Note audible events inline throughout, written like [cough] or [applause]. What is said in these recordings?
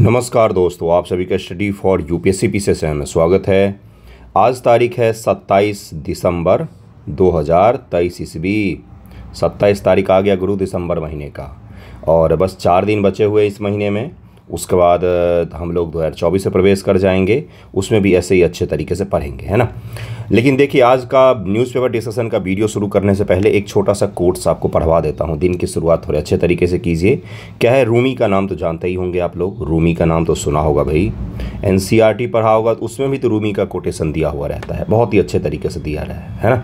नमस्कार दोस्तों आप सभी का स्टडी फॉर यूपीएससी पी से में स्वागत है आज तारीख है 27 दिसंबर 2023 ईस्वी सत्ताईस तारीख आ गया गुरु दिसंबर महीने का और बस चार दिन बचे हुए इस महीने में उसके बाद हम लोग दो हज़ार चौबीस से प्रवेश कर जाएंगे उसमें भी ऐसे ही अच्छे तरीके से पढ़ेंगे है ना लेकिन देखिए आज का न्यूज़पेपर डिस्कशन का वीडियो शुरू करने से पहले एक छोटा सा कोर्स आपको पढ़वा देता हूँ दिन की शुरुआत थोड़े अच्छे तरीके से कीजिए क्या है रूमी का नाम तो जानते ही होंगे आप लोग रूमी का नाम तो सुना होगा भाई एन e पढ़ा होगा तो उसमें भी तो रूमी का कोटेशन दिया हुआ रहता है बहुत ही अच्छे तरीके से दिया रहा है है ना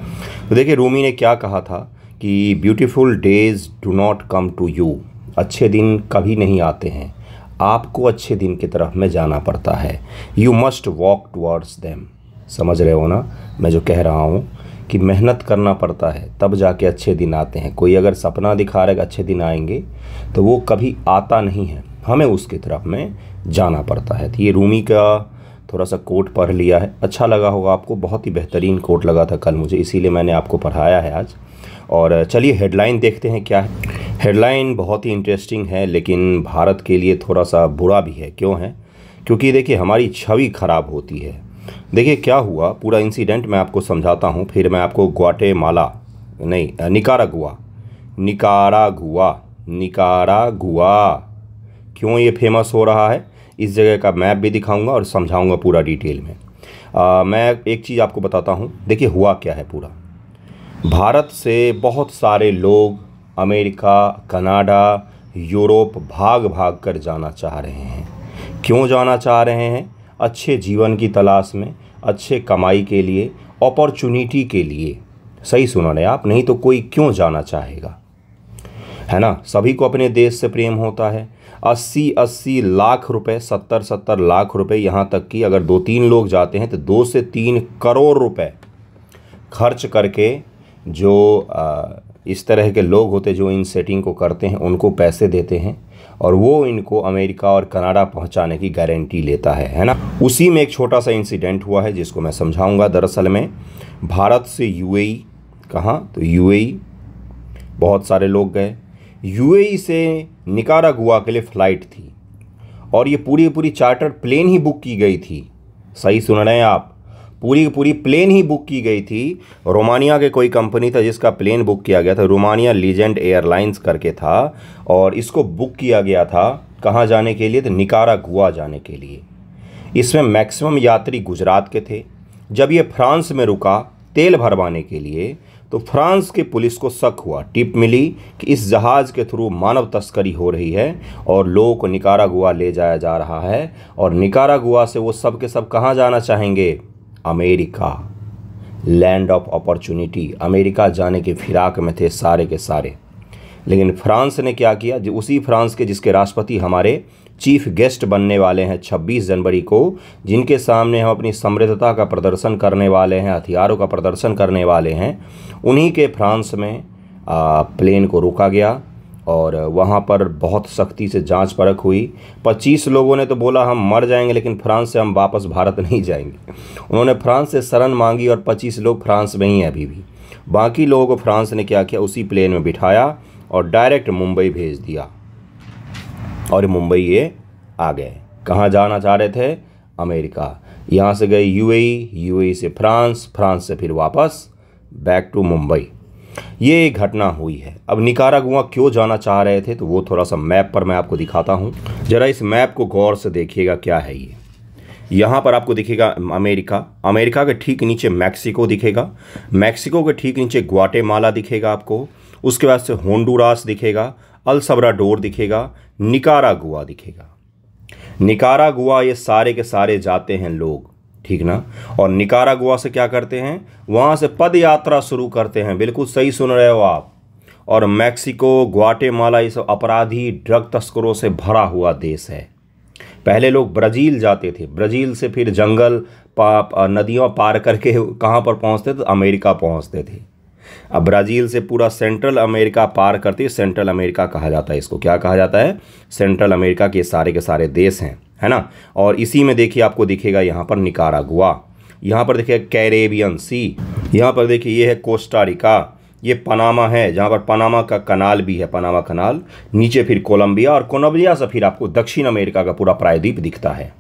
तो देखिए रूमी ने क्या कहा था कि beautiful days do not come to you अच्छे दिन कभी नहीं आते हैं आपको अच्छे दिन की तरफ में जाना पड़ता है you must walk towards them समझ रहे हो ना मैं जो कह रहा हूँ कि मेहनत करना पड़ता है तब जाके अच्छे दिन आते हैं कोई अगर सपना दिखा रहेगा अच्छे दिन आएंगे तो वो कभी आता नहीं है हमें उसकी तरफ में जाना पड़ता है तो ये रूमी का थोड़ा सा कोट पढ़ लिया है अच्छा लगा होगा आपको बहुत ही बेहतरीन कोट लगा था कल मुझे इसीलिए मैंने आपको पढ़ाया है आज और चलिए हेडलाइन देखते हैं क्या है हेडलाइन बहुत ही इंटरेस्टिंग है लेकिन भारत के लिए थोड़ा सा बुरा भी है क्यों है क्योंकि देखिए हमारी छवि खराब होती है देखिए क्या हुआ पूरा इंसिडेंट मैं आपको समझाता हूँ फिर मैं आपको ग्वाटे माला नहीं निकारागुआ निकारागुआ निकारागुआ क्यों ये फेमस हो रहा है इस जगह का मैप भी दिखाऊंगा और समझाऊंगा पूरा डिटेल में आ, मैं एक चीज़ आपको बताता हूँ देखिए हुआ क्या है पूरा भारत से बहुत सारे लोग अमेरिका कनाडा यूरोप भाग भाग कर जाना चाह रहे हैं क्यों जाना चाह रहे हैं अच्छे जीवन की तलाश में अच्छे कमाई के लिए अपॉर्चुनिटी के लिए सही सुना रहे आप नहीं तो कोई क्यों जाना चाहेगा है ना सभी को अपने देश से प्रेम होता है अस्सी अस्सी लाख रुपए सत्तर सत्तर लाख रुपए यहाँ तक कि अगर दो तीन लोग जाते हैं तो दो से तीन करोड़ रुपए खर्च करके जो इस तरह के लोग होते जो इन सेटिंग को करते हैं उनको पैसे देते हैं और वो इनको अमेरिका और कनाडा पहुंचाने की गारंटी लेता है है ना उसी में एक छोटा सा इंसिडेंट हुआ है जिसको मैं समझाऊंगा दरअसल में भारत से यूएई e, कहाँ तो यूएई e, बहुत सारे लोग गए यूएई e से निकारागुआ के लिए फ़्लाइट थी और ये पूरी पूरी चार्टर प्लेन ही बुक की गई थी सही सुन रहे हैं आप पूरी पूरी प्लेन ही बुक की गई थी रोमानिया के कोई कंपनी था जिसका प्लेन बुक किया गया था रोमानिया लीजेंड एयरलाइंस करके था और इसको बुक किया गया था कहाँ जाने के लिए तो निकारा गुआ जाने के लिए इसमें मैक्सिमम यात्री गुजरात के थे जब ये फ्रांस में रुका तेल भरवाने के लिए तो फ्रांस के पुलिस को शक हुआ टिप मिली कि इस जहाज़ के थ्रू मानव तस्करी हो रही है और लोगों को निकारा गुआ ले जाया जा रहा है और निकारा गुआ से वो सब के सब कहाँ जाना चाहेंगे America land of opportunity America जाने के फिराक में थे सारे के सारे लेकिन फ्रांस ने क्या किया जो उसी फ्रांस के जिसके राष्ट्रपति हमारे चीफ गेस्ट बनने वाले हैं 26 जनवरी को जिनके सामने हम अपनी समृद्धता का प्रदर्शन करने वाले हैं हथियारों का प्रदर्शन करने वाले हैं उन्हीं के फ्रांस में आ, प्लेन को रोका गया और वहाँ पर बहुत सख्ती से जांच परख हुई पच्चीस लोगों ने तो बोला हम मर जाएंगे लेकिन फ्रांस से हम वापस भारत [laughs] नहीं जाएंगे उन्होंने फ्रांस से शरण मांगी और पच्चीस लोग फ्रांस में ही हैं अभी भी बाकी लोगों को फ्रांस ने क्या किया उसी प्लेन में बिठाया और डायरेक्ट मुंबई भेज दिया और मुंबई ये आ गए कहाँ जाना चाह रहे थे अमेरिका यहाँ से गए यूएई यूएई से फ्रांस फ्रांस से फिर वापस बैक टू मुंबई ये घटना हुई है अब निकारागुआ क्यों जाना चाह रहे थे तो वो थोड़ा सा मैप पर मैं आपको दिखाता हूँ ज़रा इस मैप को गौर से देखिएगा क्या है ये यहाँ पर आपको दिखेगा अमेरिका अमेरिका के ठीक नीचे मैक्सिको दिखेगा मैक्सिको के ठीक नीचे ग्वाटेमाला दिखेगा आपको उसके बाद से होंडुरास दिखेगा अलसबराडोर सबराडोर दिखेगा निकारागुआ दिखेगा निकारागुआ ये सारे के सारे जाते हैं लोग ठीक ना और निकारा गोवा से क्या करते हैं वहाँ से पद यात्रा शुरू करते हैं बिल्कुल सही सुन रहे हो आप और मैक्सिको ग्वाटेमाला ये सब अपराधी ड्रग तस्करों से भरा हुआ देश है पहले लोग ब्राज़ील जाते थे ब्राज़ील से फिर जंगल पाप नदियों पार करके कहाँ पर पहुँचते तो अमेरिका पहुँचते थे अब ब्राज़ील से पूरा सेंट्रल अमेरिका पार करते सेंट्रल अमेरिका कहा जाता है इसको क्या कहा जाता है सेंट्रल अमेरिका के सारे के सारे देश हैं है ना और इसी में देखिए आपको दिखेगा यहाँ पर निकारागुआ यहाँ पर देखिए कैरेबियन सी यहाँ पर देखिए ये है कोस्टारिका ये पनामा है जहाँ पर पनामा का कनाल भी है पनामा कनाल नीचे फिर कोलंबिया और कोलंबिया से फिर आपको दक्षिण अमेरिका का पूरा प्रायद्वीप दिखता है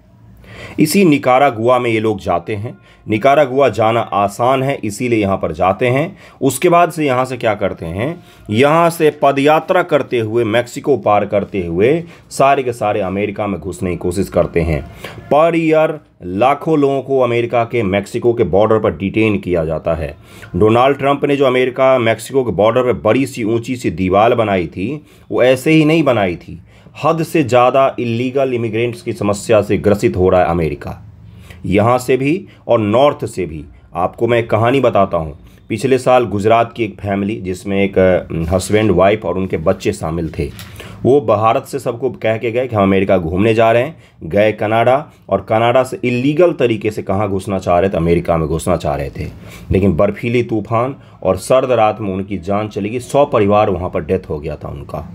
इसी निकारागुआ में ये लोग जाते हैं निकारागुआ जाना आसान है इसीलिए यहाँ पर जाते हैं उसके बाद से यहाँ से क्या करते हैं यहाँ से पदयात्रा करते हुए मैक्सिको पार करते हुए सारे के सारे अमेरिका में घुसने की कोशिश करते हैं पर ईयर लाखों लोगों को अमेरिका के मैक्सिको के बॉर्डर पर डिटेन किया जाता है डोनाल्ड ट्रंप ने जो अमेरिका मैक्सिको के बॉर्डर पर बड़ी सी ऊंची सी दीवार बनाई थी वो ऐसे ही नहीं बनाई थी हद से ज़्यादा इलीगल इमिग्रेंट्स की समस्या से ग्रसित हो रहा है अमेरिका यहाँ से भी और नॉर्थ से भी आपको मैं कहानी बताता हूँ पिछले साल गुजरात की एक फैमिली जिसमें एक हस्बैंड वाइफ और उनके बच्चे शामिल थे वो भारत से सबको कह के गए कि हम अमेरिका घूमने जा रहे हैं गए कनाडा और कनाडा से इलीगल तरीके से कहाँ घुसना चाह रहे थे अमेरिका में घुसना चाह रहे थे लेकिन बर्फीली तूफान और सर्द रात में उनकी जान चली गई सौ परिवार वहाँ पर डेथ हो गया था उनका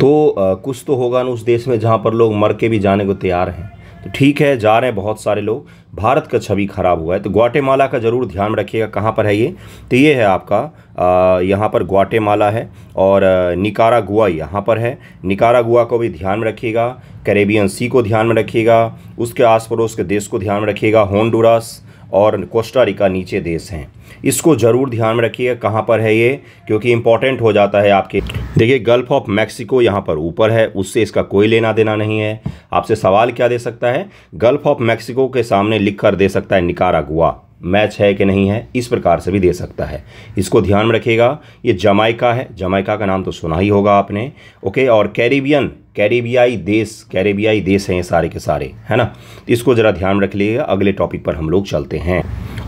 तो आ, कुछ तो होगा ना उस देश में जहाँ पर लोग मर के भी जाने को तैयार हैं तो ठीक है जा रहे हैं बहुत सारे लोग भारत का छवि खराब हुआ है तो ग्वाटेमाला का ज़रूर ध्यान रखिएगा कहाँ पर है ये तो ये है आपका यहाँ पर ग्वाटेमाला है और निकारा गुआ यहाँ पर है निकारा गुआ को भी ध्यान में रखिएगा कैरेबियन सी को ध्यान में रखिएगा उसके आस पड़ोस के देश को ध्यान में रखिएगा होंडूरास और कोस्टारिका नीचे देश हैं इसको ज़रूर ध्यान में रखिएगा कहाँ पर है ये क्योंकि इंपॉर्टेंट हो जाता है आपके देखिए गल्फ ऑफ मैक्सिको यहाँ पर ऊपर है उससे इसका कोई लेना देना नहीं है आपसे सवाल क्या दे सकता है गल्फ ऑफ मैक्सिको के सामने लिख कर दे सकता है गुआ मैच है कि नहीं है इस प्रकार से भी दे सकता है इसको ध्यान में रखिएगा ये जमाइका है जमाइका का नाम तो सुना ही होगा आपने ओके और कैरिबियन कैरेबियाई देश कैरेबियाई देश हैं ये सारे के सारे है ना तो इसको ज़रा ध्यान में रख लीजिएगा अगले टॉपिक पर हम लोग चलते हैं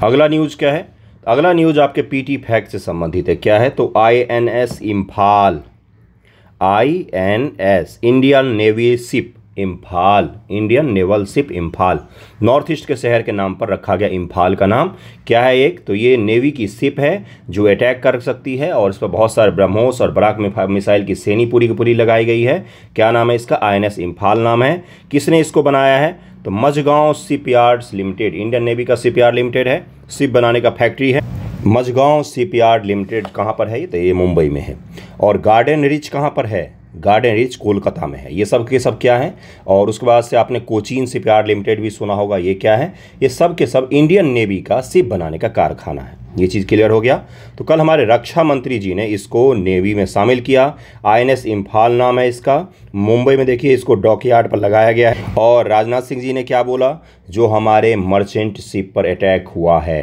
अगला न्यूज़ क्या है अगला न्यूज़ आपके पी टी से संबंधित है क्या है तो I N S Imphal I N S Indian navy ship Imphal Indian naval ship Imphal north east के शहर के नाम पर रखा गया इम्फाल का नाम क्या है एक तो ये नेवी की शिप है जो अटैक कर सकती है और इस पर बहुत सारे ब्रह्मोस और बराक मिसाइल की सेनी पूरी की पूरी लगाई गई है क्या नाम है इसका आईएनएस इम्फाल नाम है किसने इसको बनाया है तो Mazagon ship yards limited Indian navy का शिप यार्ड लिमिटेड है शिप बनाने का फैक्ट्री है मझगांव शिप यार्ड लिमिटेड कहाँ पर है ये तो ये मुंबई में है और गार्डन रिच कहाँ पर है गार्डन रिच कोलकाता में है ये सब के सब क्या है और उसके बाद से आपने कोचीन शिपयार्ड लिमिटेड भी सुना होगा ये क्या है ये सब के सब इंडियन नेवी का सिप बनाने का कारखाना है ये चीज़ क्लियर हो गया तो कल हमारे रक्षा मंत्री जी ने इसको नेवी में शामिल किया आईएनएस इम्फाल नाम है इसका मुंबई में देखिए इसको डॉकयार्ड पर लगाया गया है और राजनाथ सिंह जी ने क्या बोला जो हमारे मर्चेंट शिप पर अटैक हुआ है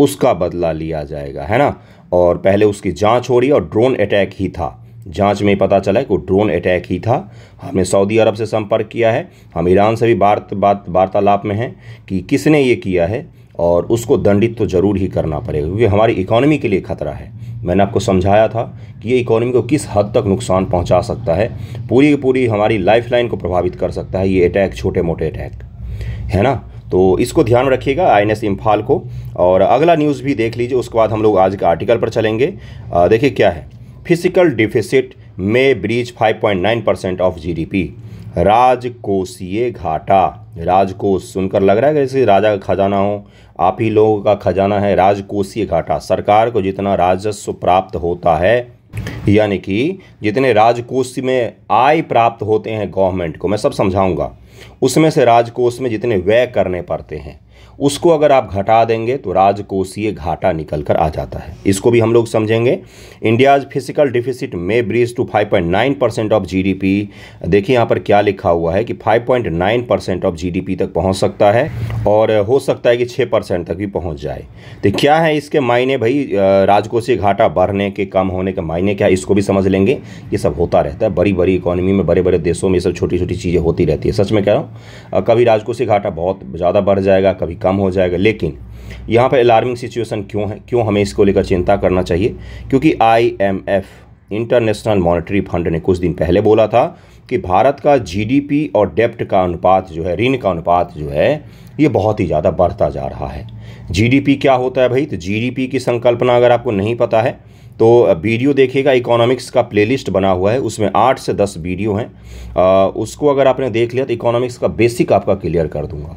उसका बदला लिया जाएगा है ना और पहले उसकी जांच हो रही और ड्रोन अटैक ही था जांच में पता चला है कि ड्रोन अटैक ही था हमने सऊदी अरब से संपर्क किया है हम ईरान से भी बात बात वार्तालाप में हैं कि किसने ये किया है और उसको दंडित तो ज़रूर ही करना पड़ेगा क्योंकि हमारी इकोनॉमी के लिए खतरा है मैंने आपको समझाया था कि ये इकोनॉमी को किस हद तक नुकसान पहुंचा सकता है पूरी पूरी हमारी लाइफलाइन को प्रभावित कर सकता है ये अटैक छोटे मोटे अटैक है ना तो इसको ध्यान रखिएगा आई एन एस इम्फाल को और अगला न्यूज़ भी देख लीजिए उसके बाद हम लोग आज के आर्टिकल पर चलेंगे देखिए क्या है फिजिकल डिफिसिट में ब्रीच 5.9 परसेंट ऑफ जीडीपी राजकोषीय घाटा राजकोष सुनकर लग रहा है जैसे राजा का खजाना हो आप ही लोगों का खजाना है राजकोषीय घाटा सरकार को जितना राजस्व प्राप्त होता है यानी कि जितने राजकोष में आय प्राप्त होते हैं गवर्नमेंट को मैं सब समझाऊंगा उसमें से राजकोष में जितने व्यय करने पड़ते हैं उसको अगर आप घटा देंगे तो राजकोषीय घाटा निकल कर आ जाता है इसको भी हम लोग समझेंगे इंडियाज फिजिकल डिफिसिट में breach to 5.9 percent of GDP देखिए यहाँ पर क्या लिखा हुआ है कि 5.9 परसेंट ऑफ जीडीपी तक पहुँच सकता है और हो सकता है कि 6 परसेंट तक भी पहुँच जाए तो क्या है इसके मायने भाई राजकोषीय घाटा बढ़ने के कम होने के मायने क्या इसको भी समझ लेंगे ये सब होता रहता है बड़ी बड़ी इकोनॉमी में बड़े बड़े देशों में ये सब छोटी छोटी चीज़ें होती रहती है सच में कह रहा हूँ कभी राजकोषीय घाटा बहुत ज़्यादा बढ़ जाएगा कभी भी कम हो जाएगा लेकिन यहाँ पर अलार्मिंग सिचुएशन क्यों है क्यों हमें इसको लेकर चिंता करना चाहिए क्योंकि आईएमएफ इंटरनेशनल मॉनेटरी फंड ने कुछ दिन पहले बोला था कि भारत का जीडीपी और डेप्ट का अनुपात जो है ऋण का अनुपात जो है ये बहुत ही ज़्यादा बढ़ता जा रहा है जीडीपी क्या होता है भाई तो जीडीपी की संकल्पना अगर आपको नहीं पता है तो वीडियो देखिएगा इकोनॉमिक्स का प्लेलिस्ट बना हुआ है उसमें आठ से दस वीडियो हैं उसको अगर आपने देख लिया तो इकोनॉमिक्स का बेसिक आपका क्लियर कर दूंगा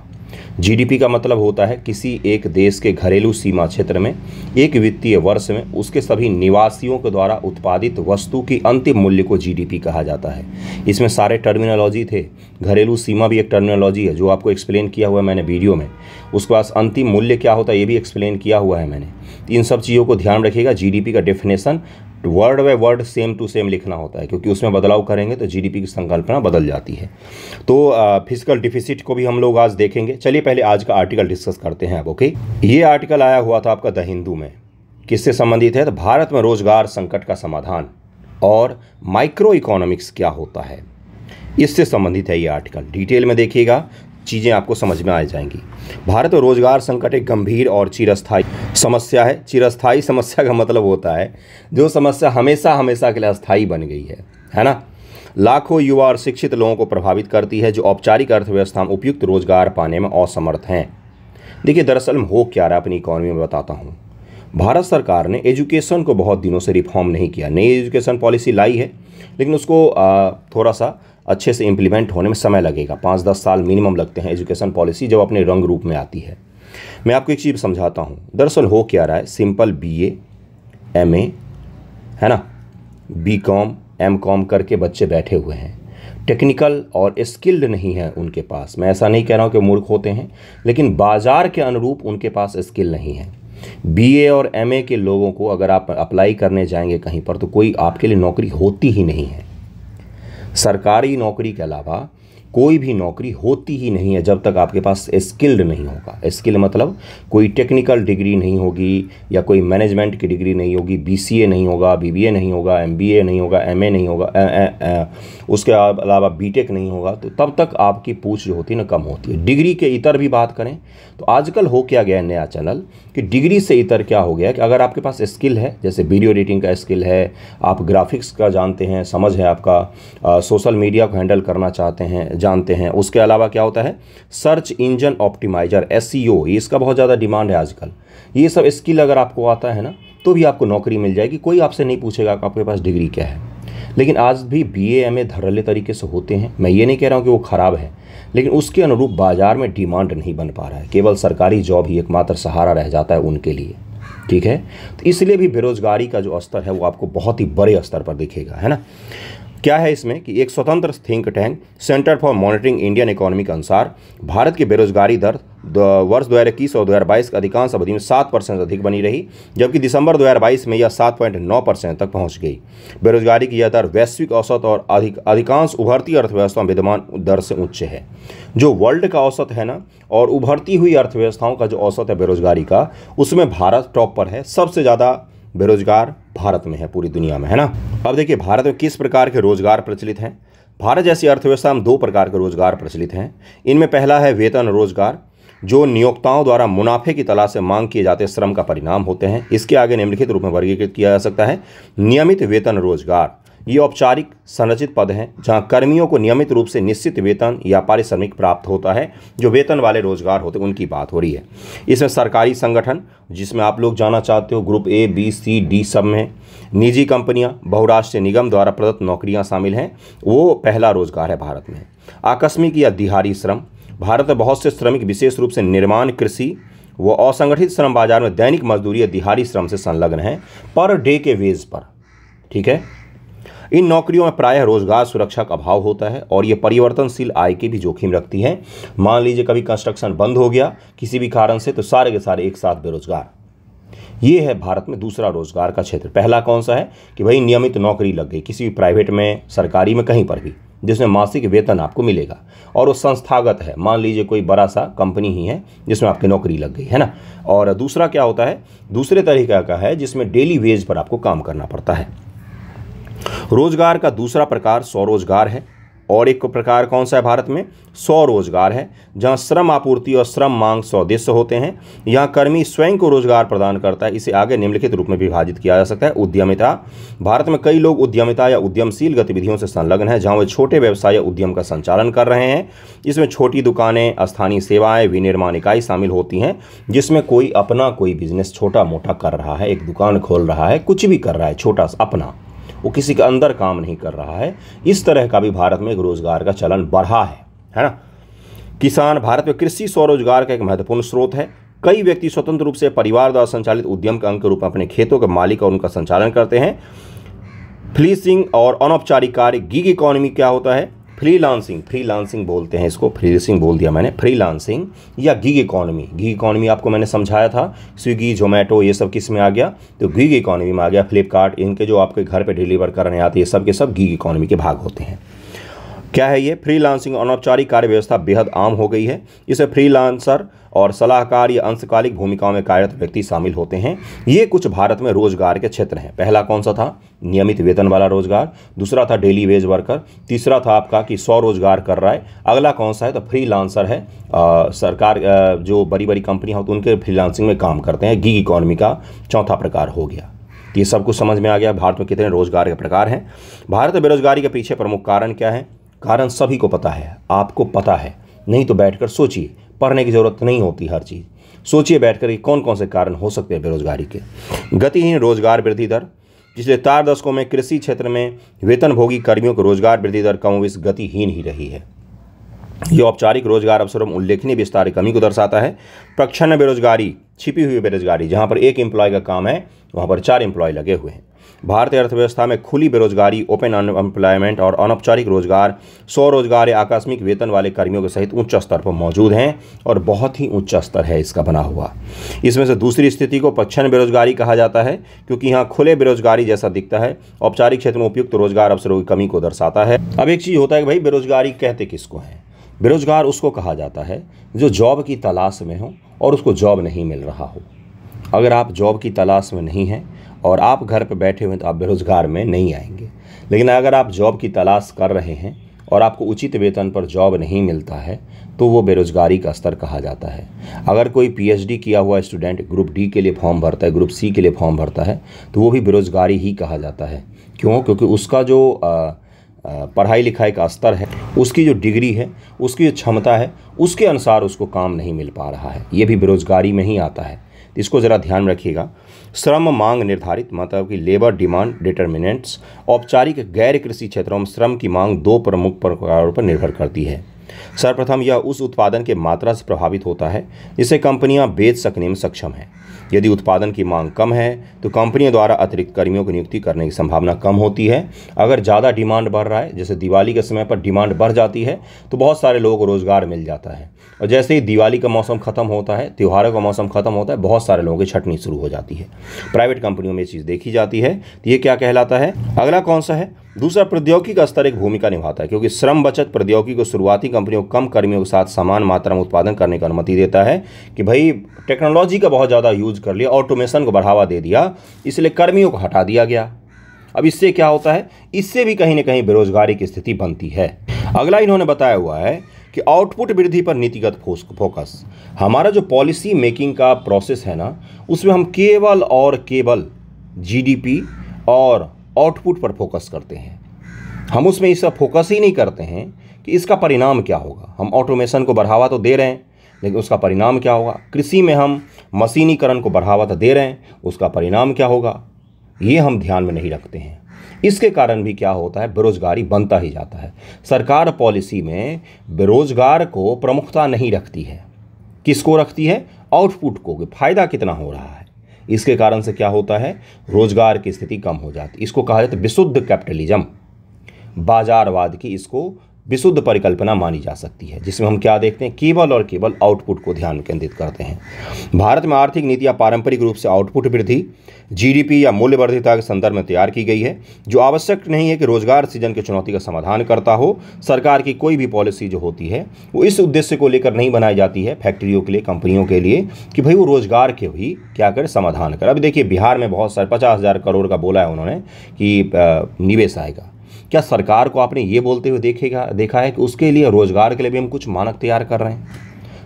जीडीपी का मतलब होता है किसी एक देश के घरेलू सीमा क्षेत्र में एक वित्तीय वर्ष में उसके सभी निवासियों के द्वारा उत्पादित वस्तु की अंतिम मूल्य को जीडीपी कहा जाता है इसमें सारे टर्मिनोलॉजी थे घरेलू सीमा भी एक टर्मिनोलॉजी है जो आपको एक्सप्लेन किया हुआ है मैंने वीडियो में उसके पास अंतिम मूल्य क्या होता है ये भी एक्सप्लेन किया हुआ है मैंने इन सब चीज़ों को ध्यान रखिएगा जी का definition word by word same to same लिखना होता है क्योंकि उसमें बदलाव करेंगे तो जीडीपी की संकल्पना बदल जाती है तो फिजिकल डिफिसिट को भी हम लोग आज देखेंगे चलिए पहले आज का आर्टिकल डिस्कस करते हैं अब ओके ये आर्टिकल आया हुआ था आपका द हिंदू में किससे संबंधित है तो भारत में रोजगार संकट का समाधान और माइक्रो इकोनॉमिक्स क्या होता है इससे संबंधित है ये आर्टिकल डिटेल में देखिएगा चीज़ें आपको समझ में आ जाएंगी भारत में रोजगार संकट एक गंभीर और चिरस्थायी समस्या है चिरस्थायी समस्या का मतलब होता है जो समस्या हमेशा हमेशा के लिए अस्थायी बन गई है है ना लाखों युवा और शिक्षित लोगों को प्रभावित करती है जो औपचारिक अर्थव्यवस्था में उपयुक्त रोजगार पाने में असमर्थ हैं देखिए दरअसल हो क्या रहा है अपनी इकोनॉमी में बताता हूँ भारत सरकार ने एजुकेशन को बहुत दिनों से रिफॉर्म नहीं किया नई एजुकेशन पॉलिसी लाई है लेकिन उसको थोड़ा सा अच्छे से इम्प्लीमेंट होने में समय लगेगा पाँच दस साल मिनिमम लगते हैं एजुकेशन पॉलिसी जब अपने रंग रूप में आती है मैं आपको एक चीज़ समझाता हूँ दरअसल हो क्या रहा है simple B A M A है ना बी कॉम एम कॉम करके बच्चे बैठे हुए हैं टेक्निकल और स्किल्ड नहीं है उनके पास मैं ऐसा नहीं कह रहा हूँ कि मूर्ख होते हैं लेकिन बाज़ार के अनुरूप उनके पास स्किल नहीं है बी ए और एम ए के लोगों को अगर आप अप्लाई करने जाएंगे कहीं पर तो कोई आपके लिए नौकरी होती ही नहीं है सरकारी नौकरी के अलावा कोई भी नौकरी होती ही नहीं है जब तक आपके पास स्किल्ड नहीं होगा स्किल मतलब कोई टेक्निकल डिग्री नहीं होगी या कोई मैनेजमेंट की डिग्री नहीं होगी बीसीए नहीं होगा बीबीए नहीं होगा एमबीए नहीं होगा एमए नहीं होगा ए, ए, ए, उसके अलावा बीटेक नहीं होगा तो तब तक आपकी पूछ जो होती है ना कम होती है डिग्री के इतर भी बात करें तो आजकल हो क्या गया नया चैनल कि डिग्री से इतर क्या हो गया कि अगर आपके पास स्किल है जैसे वीडियो एडिटिंग का स्किल है आप ग्राफिक्स का जानते हैं समझ है आपका सोशल मीडिया को हैंडल करना चाहते हैं जानते हैं उसके अलावा क्या होता है सर्च इंजन ऑप्टिमाइजर एस इसका बहुत ज़्यादा डिमांड है आजकल ये सब स्किल अगर आपको आता है ना तो भी आपको नौकरी मिल जाएगी कोई आपसे नहीं पूछेगा आपके पास डिग्री क्या है लेकिन आज भी बी ए एम ए धरल्ले तरीके से होते हैं मैं ये नहीं कह रहा हूँ कि वो ख़राब है लेकिन उसके अनुरूप बाज़ार में डिमांड नहीं बन पा रहा है केवल सरकारी जॉब ही एकमात्र सहारा रह जाता है उनके लिए ठीक है तो इसलिए भी बेरोज़गारी का जो स्तर है वो आपको बहुत ही बड़े स्तर पर दिखेगा है ना क्या है इसमें कि एक स्वतंत्र think tank centre for monitoring Indian economy के अनुसार भारत की बेरोजगारी दर वर्ष दो हज़ार इक्कीस और दो हज़ार बाईस के अधिकांश अवधि में सात परसेंट अधिक बनी रही जबकि दिसंबर दो हज़ार बाईस में यह सात पॉइंट नौ परसेंट तक पहुंच गई बेरोजगारी की यह दर वैश्विक औसत और अधिक अधिकांश उभरती अर्थव्यवस्था में विद्यमान दर से उच्च है जो वर्ल्ड का औसत है ना और उभरती हुई अर्थव्यवस्थाओं का जो औसत है बेरोजगारी का उसमें भारत टॉप पर है सबसे ज़्यादा बेरोजगार भारत में है पूरी दुनिया में है ना अब देखिए भारत में किस प्रकार के रोजगार प्रचलित हैं भारत जैसी अर्थव्यवस्था में दो प्रकार के रोजगार प्रचलित हैं इनमें पहला है वेतन रोजगार जो नियोक्ताओं द्वारा मुनाफे की तलाश से मांग किए जाते श्रम का परिणाम होते हैं इसके आगे निम्नलिखित रूप में वर्गीकृत किया जा सकता है नियमित वेतन रोजगार ये औपचारिक संरचित पद हैं जहां कर्मियों को नियमित रूप से निश्चित वेतन या पारिश्रमिक प्राप्त होता है जो वेतन वाले रोजगार होते हैं उनकी बात हो रही है इसमें सरकारी संगठन जिसमें आप लोग जाना चाहते हो group A B C D सब में निजी कंपनियां बहुराष्ट्रीय निगम द्वारा प्रदत्त नौकरियाँ शामिल हैं वो पहला रोजगार है भारत में आकस्मिक या दिहाड़ी श्रम भारत में बहुत से श्रमिक विशेष रूप से निर्माण कृषि वो असंगठित श्रम बाजार में दैनिक मजदूरी या दिहाड़ी श्रम से संलग्न हैं पर डे के वेज पर ठीक है इन नौकरियों में प्रायः रोजगार सुरक्षा का अभाव होता है और ये परिवर्तनशील आय के भी जोखिम रखती हैं मान लीजिए कभी कंस्ट्रक्शन बंद हो गया किसी भी कारण से तो सारे के सारे एक साथ बेरोजगार ये है भारत में दूसरा रोजगार का क्षेत्र पहला कौन सा है कि भाई नियमित नौकरी लग गई किसी भी प्राइवेट में सरकारी में कहीं पर भी जिसमें मासिक वेतन आपको मिलेगा और वो संस्थागत है मान लीजिए कोई बड़ा सा कंपनी ही है जिसमें आपकी नौकरी लग गई है ना और दूसरा क्या होता है दूसरे तरीका का है जिसमें डेली वेज पर आपको काम करना पड़ता है रोजगार का दूसरा प्रकार स्वरोजगार है और एक प्रकार कौन सा है भारत में स्वरोजगार है जहाँ श्रम आपूर्ति और श्रम मांग स्वदेश होते हैं यहाँ कर्मी स्वयं को रोजगार प्रदान करता है इसे आगे निम्नलिखित रूप में विभाजित किया जा सकता है उद्यमिता भारत में कई लोग उद्यमिता या उद्यमशील गतिविधियों से संलग्न है जहाँ वे छोटे व्यवसाय या उद्यम का संचालन कर रहे हैं इसमें छोटी दुकानें स्थानीय सेवाएँ विनिर्माण इकाई शामिल होती हैं जिसमें कोई अपना कोई बिजनेस छोटा मोटा कर रहा है एक दुकान खोल रहा है कुछ भी कर रहा है छोटा अपना वो किसी के अंदर काम नहीं कर रहा है इस तरह का भी भारत में रोजगार का चलन बढ़ा है है ना किसान भारत में कृषि स्वरोजगार का एक महत्वपूर्ण स्रोत है कई व्यक्ति स्वतंत्र रूप से परिवार द्वारा संचालित उद्यम के अंग के रूप में अपने खेतों के मालिक और उनका संचालन करते हैं फ्लीसिंग और अनौपचारिक कार्य गिग इकोनॉमी क्या होता है फ्रीलांसिंग फ्रीलांसिंग बोलते हैं इसको फ्रीलांसिंग बोल दिया मैंने फ्रीलांसिंग या गिग इकॉनमी गिग इकॉनमी आपको मैंने समझाया था स्विगी जोमेटो ये सब किस में आ गया तो गिग इकॉनमी में आ गया फ्लिपकार्ट इनके जो आपके घर पर डिलीवर करने आते हैं सब के सब गिग इकॉनमी के भाग होते हैं क्या है ये फ्रीलांसिंग अनौपचारिक कार्य व्यवस्था बेहद आम हो गई है इसे फ्रीलांसर और सलाहकार या अंशकालिक भूमिकाओं में कार्यरत व्यक्ति शामिल होते हैं ये कुछ भारत में रोजगार के क्षेत्र हैं पहला कौन सा था नियमित वेतन वाला रोजगार दूसरा था डेली वेज वर्कर तीसरा था आपका कि सौ रोजगार कर रहा है अगला कौन सा है तो फ्री लांसर है आ, सरकार आ, जो बड़ी बड़ी कंपनियाँ होती उनके उनके लांसिंग में काम करते हैं गिग इकोनॉमी का चौथा प्रकार हो गया ये सब कुछ समझ में आ गया भारत में कितने रोजगार के प्रकार हैं भारत में बेरोजगारी के पीछे प्रमुख कारण क्या है कारण सभी को पता है आपको पता है नहीं तो बैठकर सोचिए पढ़ने की ज़रूरत नहीं होती हर चीज़ सोचिए बैठकर कि कौन कौन से कारण हो सकते हैं बेरोजगारी के गतिहीन रोजगार वृद्धि दर पिछले चार दशकों में कृषि क्षेत्र में वेतनभोगी कर्मियों को रोजगार वृद्धि दर कमोवेश गतिहीन ही रही है यह औपचारिक रोजगार अवसरों में उल्लेखनीय विस्तार कमी को दर्शाता है प्रक्षण बेरोजगारी छिपी हुई बेरोजगारी जहां पर एक एम्प्लॉय का काम है वहाँ पर चार एम्प्लॉय लगे हुए हैं भारतीय अर्थव्यवस्था में खुली बेरोजगारी ओपन अनएम्प्लॉयमेंट और अनौपचारिक रोजगार स्वरोजगार या आकस्मिक वेतन वाले कर्मियों के सहित उच्च स्तर पर मौजूद हैं और बहुत ही उच्च स्तर है इसका बना हुआ इसमें से दूसरी स्थिति को पक्षण बेरोजगारी कहा जाता है क्योंकि यहाँ खुले बेरोजगारी जैसा दिखता है औपचारिक क्षेत्र में उपयुक्त रोजगार अवसरों की कमी को दर्शाता है अब एक चीज़ होता है कि भाई बेरोजगारी कहते किसको है बेरोजगार उसको कहा जाता है जो जॉब की तलाश में हो और उसको जॉब नहीं मिल रहा हो अगर आप जॉब की तलाश में नहीं हैं और आप घर पर बैठे हुए तो आप बेरोज़गार में नहीं आएंगे लेकिन अगर आप जॉब की तलाश कर रहे हैं और आपको उचित वेतन पर जॉब नहीं मिलता है तो वो बेरोजगारी का स्तर कहा जाता है अगर कोई पीएचडी किया हुआ स्टूडेंट ग्रुप डी के लिए फॉर्म भरता है ग्रुप सी के लिए फॉर्म भरता है तो वो भी बेरोजगारी ही कहा जाता है क्यों क्योंकि उसका जो आ, पढ़ाई लिखाई का स्तर है उसकी जो डिग्री है उसकी जो क्षमता है उसके अनुसार उसको काम नहीं मिल पा रहा है ये भी बेरोजगारी में ही आता है इसको ज़रा ध्यान रखिएगा श्रम मांग निर्धारित मतलब कि लेबर डिमांड डिटर्मिनेंट्स औपचारिक गैर कृषि क्षेत्रों में श्रम की मांग दो प्रमुख प्रकारों पर निर्भर करती है सर्वप्रथम यह उस उत्पादन के मात्रा से प्रभावित होता है जिसे कंपनियां बेच सकने में सक्षम हैं यदि उत्पादन की मांग कम है तो कंपनियों द्वारा अतिरिक्त कर्मियों की नियुक्ति करने की संभावना कम होती है अगर ज़्यादा डिमांड बढ़ रहा है जैसे दिवाली के समय पर डिमांड बढ़ जाती है तो बहुत सारे लोगों को रोज़गार मिल जाता है और जैसे ही दिवाली का मौसम ख़त्म होता है त्यौहारों का मौसम ख़त्म होता है बहुत सारे लोगों की छटनी शुरू हो जाती है प्राइवेट कंपनियों में ये चीज़ देखी जाती है तो ये क्या कहलाता है अगला कौन सा है दूसरा प्रौद्योगिकी का स्तर एक भूमिका निभाता है क्योंकि श्रम बचत प्रौद्योगिकी को शुरुआती कंपनियों को कम कर्मियों के साथ समान मात्रा में उत्पादन करने की अनुमति देता है कि भाई टेक्नोलॉजी का बहुत ज़्यादा यूज कर लिया ऑटोमेशन को बढ़ावा दे दिया इसलिए कर्मियों को हटा दिया गया अब इससे क्या होता है इससे भी कहीं ना कहीं बेरोजगारी की स्थिति बनती है अगला इन्होंने बताया हुआ है कि आउटपुट वृद्धि पर नीतिगत फोकस हमारा जो पॉलिसी मेकिंग का प्रोसेस है ना उसमें हम केवल और केवल जीडीपी और आउटपुट पर फोकस करते हैं हम उसमें इस फोकस ही नहीं करते हैं कि इसका परिणाम क्या होगा हम ऑटोमेशन को बढ़ावा तो दे रहे हैं लेकिन उसका परिणाम क्या होगा कृषि में हम मशीनीकरण को बढ़ावा तो दे रहे हैं उसका परिणाम क्या होगा ये हम ध्यान में नहीं रखते हैं इसके कारण भी क्या होता है बेरोजगारी बनता ही जाता है सरकार पॉलिसी में बेरोजगार को प्रमुखता नहीं रखती है किसको रखती है आउटपुट को फ़ायदा कितना हो रहा है इसके कारण से क्या होता है रोजगार की स्थिति कम हो जाती इसको कहा जाता है विशुद्ध कैपिटलिज्म बाजारवाद की इसको विशुद्ध परिकल्पना मानी जा सकती है जिसमें हम क्या देखते हैं केवल और केवल आउटपुट को ध्यान केंद्रित करते हैं भारत में आर्थिक नीतियां पारंपरिक रूप से आउटपुट वृद्धि जीडीपी या वर्धिता के संदर्भ में तैयार की गई है जो आवश्यक नहीं है कि रोजगार सृजन की चुनौती का समाधान करता हो सरकार की कोई भी पॉलिसी जो होती है वो इस उद्देश्य को लेकर नहीं बनाई जाती है फैक्ट्रियों के लिए कंपनियों के लिए कि भाई वो रोजगार के भी क्या करें समाधान करें अभी देखिए बिहार में बहुत सारे पचास करोड़ का बोला है उन्होंने कि निवेश आएगा क्या सरकार को आपने ये बोलते हुए देखेगा देखा है कि उसके लिए रोजगार के लिए भी हम कुछ मानक तैयार कर रहे हैं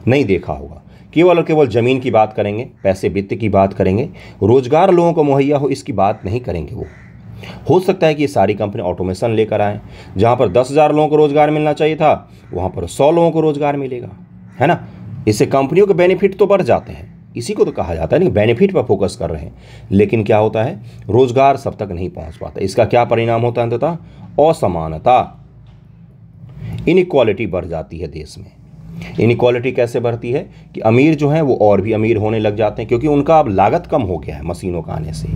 नहीं देखा होगा केवल और केवल ज़मीन की बात करेंगे पैसे वित्त की बात करेंगे रोजगार लोगों को मुहैया हो इसकी बात नहीं करेंगे वो हो सकता है कि ये सारी कंपनी ऑटोमेशन लेकर आए जहां पर दस हज़ार लोगों को रोज़गार मिलना चाहिए था वहां पर सौ लोगों को रोज़गार मिलेगा है ना इससे कंपनियों के बेनिफिट तो बढ़ जाते हैं इसी को तो कहा जाता है ना बेनिफिट पर फोकस कर रहे हैं लेकिन क्या होता है रोज़गार सब तक नहीं पहुंच पाता इसका क्या परिणाम होता है अंततः असमानता इनक्वालिटी बढ़ जाती है देश में इनक्वालिटी कैसे बढ़ती है कि अमीर जो हैं वो और भी अमीर होने लग जाते हैं क्योंकि उनका अब लागत कम हो गया है मशीनों का आने से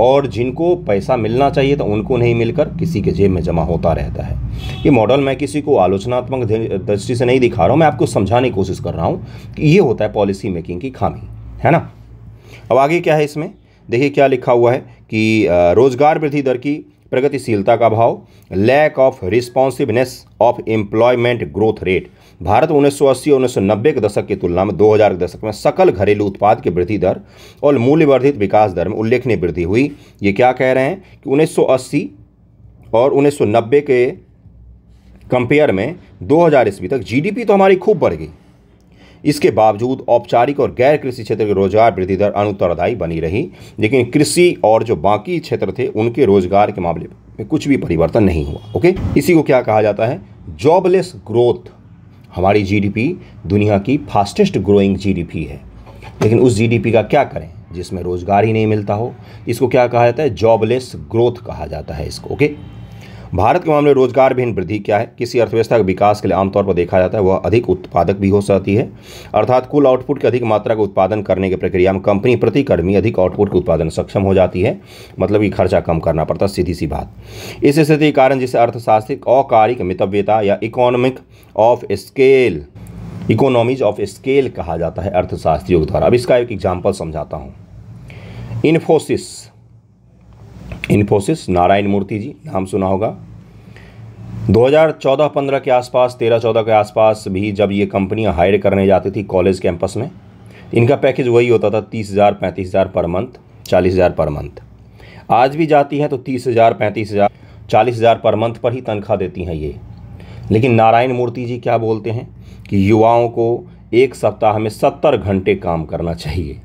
और जिनको पैसा मिलना चाहिए था तो उनको नहीं मिलकर किसी के जेब में जमा होता रहता है ये मॉडल मैं किसी को आलोचनात्मक दृष्टि से नहीं दिखा रहा हूँ मैं आपको समझाने की कोशिश कर रहा हूँ कि ये होता है पॉलिसी मेकिंग की खामी है ना अब आगे क्या है इसमें देखिए क्या लिखा हुआ है कि रोज़गार वृद्धि दर की प्रगतिशीलता का भाव lack of responsiveness of employment growth rate भारत 1980 और 1990 के दशक की तुलना में 2000 के दशक में सकल घरेलू उत्पाद की वृद्धि दर और मूल्यवर्धित विकास दर में उल्लेखनीय वृद्धि हुई ये क्या कह रहे हैं कि 1980 और 1990 के कंपेयर में 2000 ईस्वी तक जीडीपी तो हमारी खूब बढ़ गई इसके बावजूद औपचारिक और गैर कृषि क्षेत्र के रोजगार वृद्धि दर अनुत्तरदायी बनी रही लेकिन कृषि और जो बाकी क्षेत्र थे उनके रोजगार के मामले में कुछ भी परिवर्तन नहीं हुआ ओके इसी को क्या कहा जाता है जॉबलेस ग्रोथ हमारी जीडीपी दुनिया की फास्टेस्ट ग्रोइंग जीडीपी है लेकिन उस जीडीपी का क्या करें जिसमें रोजगार ही नहीं मिलता हो इसको क्या कहा जाता है जॉबलेस ग्रोथ कहा जाता है इसको ओके भारत के मामले रोजगार भी इन वृद्धि क्या है किसी अर्थव्यवस्था के विकास के लिए आमतौर पर देखा जाता है वह अधिक उत्पादक भी हो सकती है अर्थात कुल आउटपुट की अधिक मात्रा का उत्पादन करने की प्रक्रिया में कंपनी प्रति कर्मी अधिक आउटपुट के उत्पादन सक्षम हो जाती है मतलब कि खर्चा कम करना पड़ता सीधी सी बात इस स्थिति के कारण जिसे अर्थशास्त्रिक औकारिक मितव्यता या economic of scale economies of scale कहा जाता है अर्थशास्त्रियों के द्वारा अब इसका एक एग्जाम्पल समझाता हूँ इन्फोसिस इन्फोसिस नारायण मूर्ति जी नाम सुना होगा 2014-15 के आसपास 13-14 के आसपास भी जब ये कंपनियां हायर करने जाती थी कॉलेज कैंपस में इनका पैकेज वही होता था तीस हज़ार पैंतीस हज़ार पर मंथ चालीस हज़ार पर मंथ आज भी जाती हैं तो तीस हज़ार पैंतीस हज़ार चालीस हज़ार पर मंथ पर ही तनख्वाह देती हैं ये लेकिन नारायण मूर्ति जी क्या बोलते हैं कि युवाओं को एक सप्ताह में सत्तर घंटे काम करना चाहिए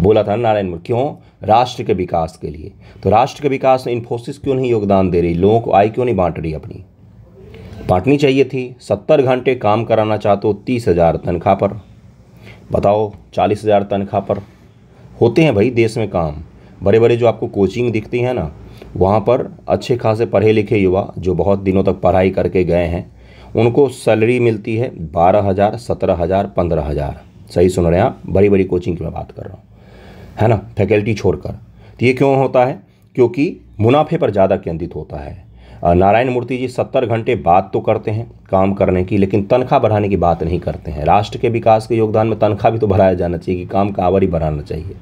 बोला था नारायण मूर्ति क्यों राष्ट्र के विकास के लिए तो राष्ट्र के विकास में इन्फोसिस क्यों नहीं योगदान दे रही लोगों को आय क्यों नहीं बांट रही अपनी बांटनी चाहिए थी सत्तर घंटे काम कराना चाहते हो तीस हज़ार तनख्वाह पर बताओ चालीस हज़ार तनख्वाह पर होते हैं भाई देश में काम बड़े बड़े जो आपको कोचिंग दिखती है ना वहाँ पर अच्छे खासे पढ़े लिखे युवा जो बहुत दिनों तक पढ़ाई करके गए हैं उनको सैलरी मिलती है बारह हज़ार सत्रह हज़ार पंद्रह हज़ार सही सुन रहे हैं आप बड़ी बड़ी कोचिंग की मैं बात कर रहा हूँ है ना फैकल्टी छोड़कर तो ये क्यों होता है क्योंकि मुनाफे पर ज़्यादा केंद्रित होता है नारायण मूर्ति जी सत्तर घंटे बात तो करते हैं काम करने की लेकिन तनख्वाह बढ़ाने की बात नहीं करते हैं राष्ट्र के विकास के योगदान में तनख्वाह भी तो बढ़ाया जाना चाहिए कि काम का आवर ही बढ़ाना चाहिए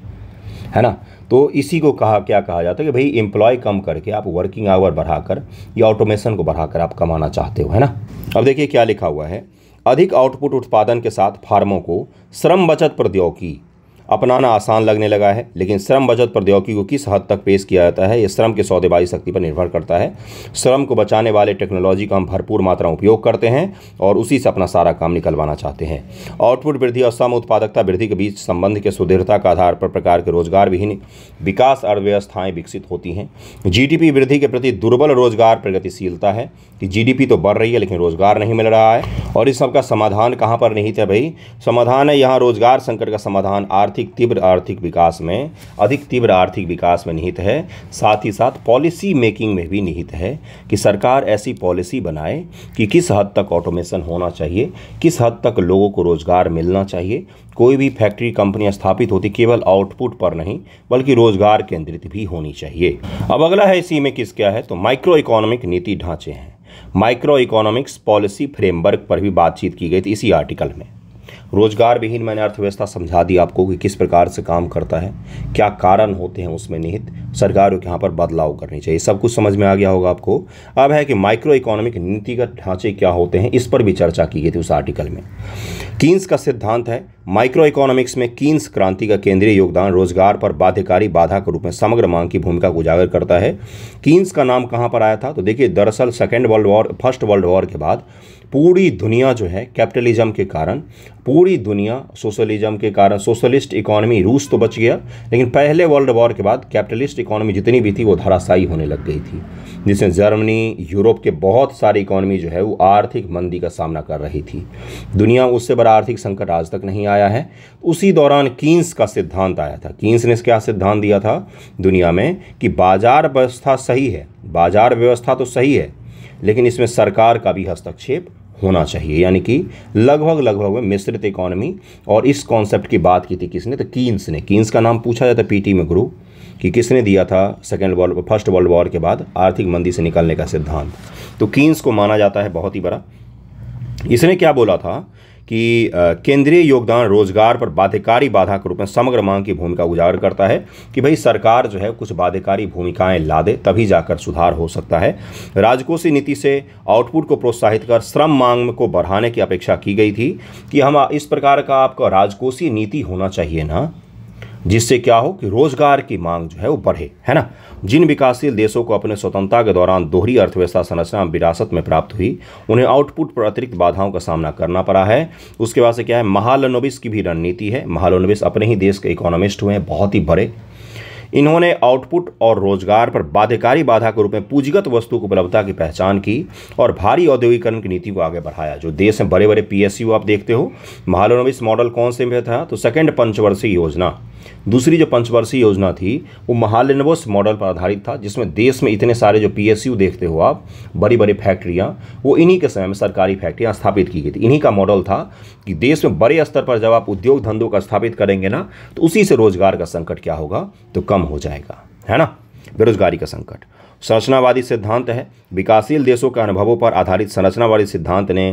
है ना तो इसी को कहा क्या कहा जाता है कि भाई एम्प्लॉय कम करके आप वर्किंग आवर बढ़ाकर या ऑटोमेशन को बढ़ाकर आप कमाना चाहते हो है ना अब देखिए क्या लिखा हुआ है अधिक आउटपुट उत्पादन के साथ फार्मों को श्रम बचत प्रौद्योगिकी अपनाना आसान लगने लगा है लेकिन श्रम बचत प्रौद्योगिकी को किस हद तक पेश किया जाता है यह श्रम के सौदेबाजी शक्ति पर निर्भर करता है श्रम को बचाने वाले टेक्नोलॉजी का हम भरपूर मात्रा उपयोग करते हैं और उसी से अपना सारा काम निकलवाना चाहते हैं आउटपुट वृद्धि और श्रम उत्पादकता वृद्धि के बीच संबंध के सुदृढ़ता का आधार पर प्रकार के रोजगार विहीन विकास अर्थव्यवस्थाएँ विकसित होती हैं जी वृद्धि के प्रति दुर्बल रोजगार प्रगतिशीलता है कि जीडीपी तो बढ़ रही है लेकिन रोज़गार नहीं मिल रहा है और इस सबका समाधान कहाँ पर निहित है भाई समाधान है यहाँ रोज़गार संकट का समाधान आर्थिक तीव्र आर्थिक विकास में अधिक तीव्र आर्थिक विकास में निहित है साथ ही साथ पॉलिसी मेकिंग में भी निहित है कि सरकार ऐसी पॉलिसी बनाए कि किस हद तक ऑटोमेशन होना चाहिए किस हद तक लोगों को रोज़गार मिलना चाहिए कोई भी फैक्ट्री कंपनी स्थापित होती केवल आउटपुट पर नहीं बल्कि रोज़गार केंद्रित भी होनी चाहिए अब अगला है इसी में किस क्या है तो माइक्रो इकोनॉमिक नीति ढांचे हैं माइक्रो इकोनॉमिक्स पॉलिसी फ्रेमवर्क पर भी बातचीत की गई थी इसी आर्टिकल में रोजगार विहीन मैंने अर्थव्यवस्था समझा दी आपको कि किस प्रकार से काम करता है क्या कारण होते हैं उसमें निहित सरकारों के यहाँ पर बदलाव करनी चाहिए सब कुछ समझ में आ गया होगा आपको अब है कि माइक्रो इकोनॉमिक नीतिगत ढांचे क्या होते हैं इस पर भी चर्चा की गई थी उस आर्टिकल में कीन्स का सिद्धांत है माइक्रो इकोनॉमिक्स में कीन्स क्रांति का केंद्रीय योगदान रोजगार पर बाध्यकारी बाधा के रूप में समग्र मांग की भूमिका को उजागर करता है कीन्स का नाम कहाँ पर आया था तो देखिए दरअसल second world war first world war के बाद पूरी दुनिया जो है कैपिटलिज्म के कारण पूरी दुनिया सोशलिज्म के कारण सोशलिस्ट इकोनॉमी रूस तो बच गया लेकिन पहले वर्ल्ड वॉर के बाद कैपिटलिस्ट इकोनॉमी जितनी भी थी वो धराशायी होने लग गई थी जिसमें जर्मनी यूरोप के बहुत सारी इकोनॉमी जो है वो आर्थिक मंदी का सामना कर रही थी दुनिया उससे बड़ा आर्थिक संकट आज तक नहीं आया है उसी दौरान कीन्स का सिद्धांत आया था कीन्स ने क्या सिद्धांत दिया था दुनिया में कि बाजार व्यवस्था सही है बाजार व्यवस्था तो सही है लेकिन इसमें सरकार का भी हस्तक्षेप होना चाहिए यानी कि लगभग लगभग में मिश्रित इकोनॉमी और इस कॉन्सेप्ट की बात की थी किसने तो कीन्स ने कीन्स का नाम पूछा जाता पीटी में गुरु कि किसने दिया था second world first world war के बाद आर्थिक मंदी से निकलने का सिद्धांत तो कीन्स को माना जाता है बहुत ही बड़ा इसने क्या बोला था कि केंद्रीय योगदान रोजगार पर बाध्यकारी बाधा के रूप में समग्र मांग की भूमिका उजागर करता है कि भाई सरकार जो है कुछ बाध्यकारी भूमिकाएं ला दे तभी जाकर सुधार हो सकता है राजकोषीय नीति से आउटपुट को प्रोत्साहित कर श्रम मांग को बढ़ाने की अपेक्षा की गई थी कि हम इस प्रकार का आपका राजकोषीय नीति होना चाहिए ना जिससे क्या हो कि रोजगार की मांग जो है वो बढ़े है ना जिन विकासशील देशों को अपने स्वतंत्रता के दौरान दोहरी अर्थव्यवस्था संरचना विरासत में प्राप्त हुई उन्हें आउटपुट पर अतिरिक्त बाधाओं का सामना करना पड़ा है उसके बाद से क्या है महालनोबिस की भी रणनीति है महालनोबिस अपने ही देश के इकोनॉमिस्ट हुए हैं बहुत ही बड़े इन्होंने आउटपुट और रोजगार पर बाध्यकारी बाधा के रूप में पूंजीगत वस्तु की उपलब्धता की पहचान की और भारी औद्योगिकरण की नीति को आगे बढ़ाया जो देश में बड़े बड़े पीएसयू आप देखते हो महालोनोविस मॉडल कौन से में था तो सेकेंड पंचवर्षीय योजना दूसरी जो पंचवर्षीय योजना थी वो महालिनवस मॉडल पर आधारित था जिसमें देश में इतने सारे जो पीएसयू देखते हो आप बड़ी बड़ी फैक्ट्रियाँ वो इन्हीं के समय में सरकारी फैक्ट्रियाँ स्थापित की गई थी इन्हीं का मॉडल था कि देश में बड़े स्तर पर जब आप उद्योग धंधों का स्थापित करेंगे ना तो उसी से रोजगार का संकट क्या होगा तो कम हो जाएगा है ना बेरोजगारी का संकट संरचनावादी सिद्धांत है विकासशील देशों के अनुभवों पर आधारित संरचनावादी सिद्धांत ने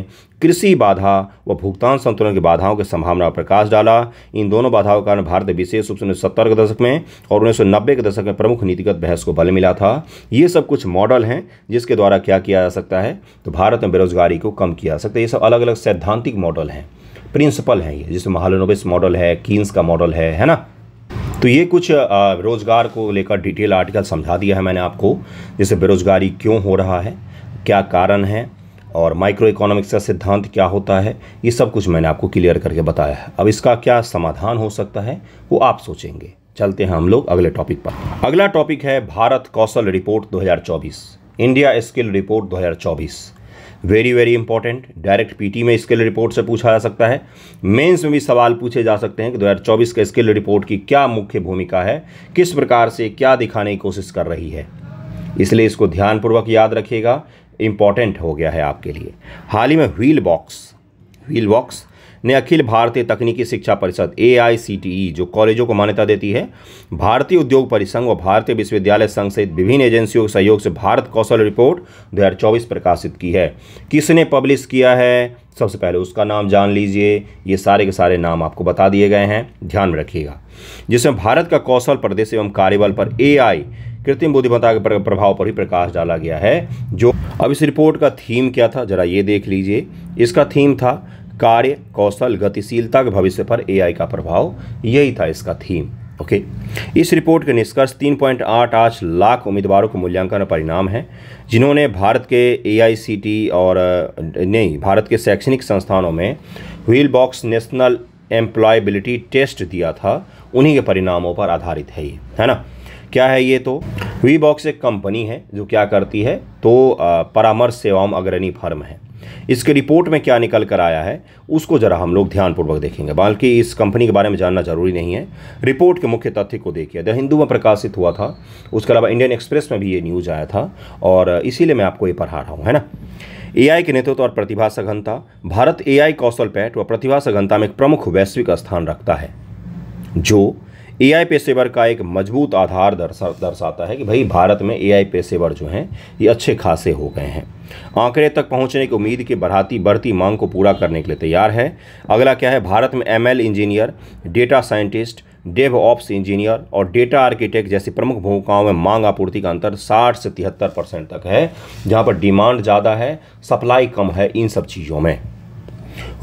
कृषि बाधा व भुगतान संतुलन की बाधाओं की संभावना पर प्रकाश डाला इन दोनों बाधाओं के कारण भारत विशेष रूप से उन्नीस के दशक में और उन्नीस के दशक में प्रमुख नीतिगत बहस को बल मिला था ये सब कुछ मॉडल हैं जिसके द्वारा क्या किया जा सकता है तो भारत में बेरोजगारी को कम किया जा सकता है ये सब अलग अलग सैद्धांतिक मॉडल हैं प्रिंसिपल हैं ये जिसमें महालोनोबिस मॉडल है कीन्स का मॉडल है है ना तो ये कुछ रोज़गार को लेकर डिटेल आर्टिकल समझा दिया है मैंने आपको जैसे बेरोज़गारी क्यों हो रहा है क्या कारण है और माइक्रो इकोनॉमिक्स का सिद्धांत क्या होता है ये सब कुछ मैंने आपको क्लियर करके बताया है अब इसका क्या समाधान हो सकता है वो आप सोचेंगे चलते हैं हम लोग अगले टॉपिक पर अगला टॉपिक है भारत कौशल report 2024 India skill report very very important direct PT में स्किल रिपोर्ट से पूछा जा सकता है मेंस में भी सवाल पूछे जा सकते हैं कि 2024 के स्किल रिपोर्ट की क्या मुख्य भूमिका है किस प्रकार से क्या दिखाने की कोशिश कर रही है इसलिए इसको ध्यानपूर्वक याद रखिएगा इंपॉर्टेंट हो गया है आपके लिए हाल ही में व्हील बॉक्स व्हील बॉक्स ने अखिल भारतीय तकनीकी शिक्षा परिषद ए e, जो कॉलेजों को मान्यता देती है भारतीय उद्योग परिसंघ व भारतीय विश्वविद्यालय संघ सहित विभिन्न एजेंसियों के सहयोग से भारत कौशल रिपोर्ट 2024 प्रकाशित की है किसने पब्लिश किया है सबसे पहले उसका नाम जान लीजिए ये सारे के सारे नाम आपको बता दिए गए हैं ध्यान में रखिएगा जिसमें भारत का कौशल प्रदेश एवं कार्यबल पर आई कृत्रिम बुद्धिमत्ता के प्रभाव पर ही प्रकाश डाला गया है जो अब इस रिपोर्ट का थीम क्या था जरा ये देख लीजिए इसका थीम था कार्य कौशल गतिशीलता के भविष्य पर एआई का प्रभाव यही था इसका थीम ओके इस रिपोर्ट के निष्कर्ष तीन पॉइंट आठ आठ लाख उम्मीदवारों के मूल्यांकन परिणाम है जिन्होंने भारत के ए और नहीं भारत के शैक्षणिक संस्थानों में Wheebox national employability test दिया था उन्हीं के परिणामों पर आधारित है ये है ना क्या है ये तो वी बॉक्स एक कंपनी है जो क्या करती है तो परामर्श सेवाओं अग्रणी फर्म है इसके रिपोर्ट में क्या निकल कर आया है उसको ज़रा हम लोग ध्यानपूर्वक देखेंगे बल्कि इस कंपनी के बारे में जानना जरूरी नहीं है रिपोर्ट के मुख्य तथ्य को देखिए द हिंदू में प्रकाशित हुआ था उसके अलावा इंडियन एक्सप्रेस में भी ये न्यूज़ आया था और इसीलिए मैं आपको ये पढ़ा रहा हूँ है ना एआई के नेतृत्व और प्रतिभा सघनता भारत एआई कौशल पैट व प्रतिभा सघनता में एक प्रमुख वैश्विक स्थान रखता है जो एआई पेशेवर का एक मजबूत आधार दर्शा दर्शाता है कि भाई भारत में एआई पेशेवर जो हैं ये अच्छे खासे हो गए हैं आंकड़े तक पहुंचने की उम्मीद की बढ़ाती बढ़ती मांग को पूरा करने के लिए तैयार है अगला क्या है भारत में ML engineer data scientist DevOps engineer और डेटा आर्किटेक्ट जैसी प्रमुख भूमिकाओं में मांग आपूर्ति का अंतर 60 से तिहत्तर परसेंट तक है जहां पर डिमांड ज़्यादा है सप्लाई कम है इन सब चीज़ों में